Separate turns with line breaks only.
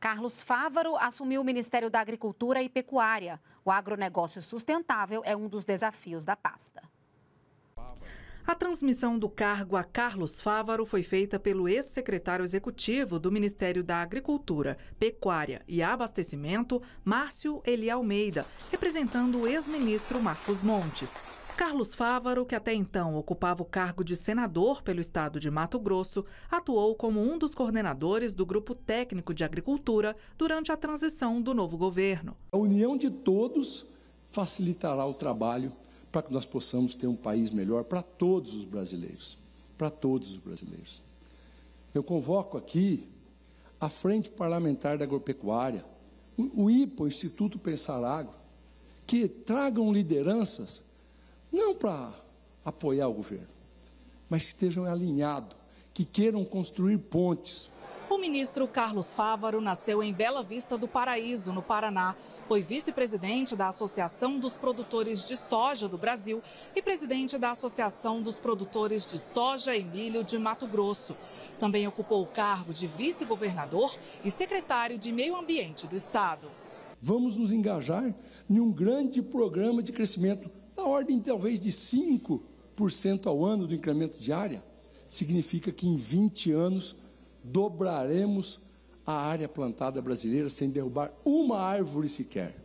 Carlos Fávaro assumiu o Ministério da Agricultura e Pecuária. O agronegócio sustentável é um dos desafios da pasta.
A transmissão do cargo a Carlos Fávaro foi feita pelo ex-secretário executivo do Ministério da Agricultura, Pecuária e Abastecimento, Márcio Eli Almeida, representando o ex-ministro Marcos Montes. Carlos Fávaro, que até então ocupava o cargo de senador pelo estado de Mato Grosso, atuou como um dos coordenadores do Grupo Técnico
de Agricultura durante a transição do novo governo. A união de todos facilitará o trabalho para que nós possamos ter um país melhor para todos os brasileiros. Para todos os brasileiros. Eu convoco aqui a Frente Parlamentar da Agropecuária, o IPA, o Instituto Pensar Água, que tragam lideranças não para apoiar o governo, mas que estejam alinhados, que queiram construir pontes.
O ministro Carlos Fávaro nasceu em Bela Vista do Paraíso, no Paraná. Foi vice-presidente da Associação dos Produtores de Soja do Brasil e presidente da Associação dos Produtores de Soja e Milho de Mato Grosso. Também ocupou o cargo de vice-governador e secretário de Meio Ambiente do Estado.
Vamos nos engajar em um grande programa de crescimento na ordem talvez de 5% ao ano do incremento de área, significa que em 20 anos dobraremos a área plantada brasileira sem derrubar uma árvore sequer.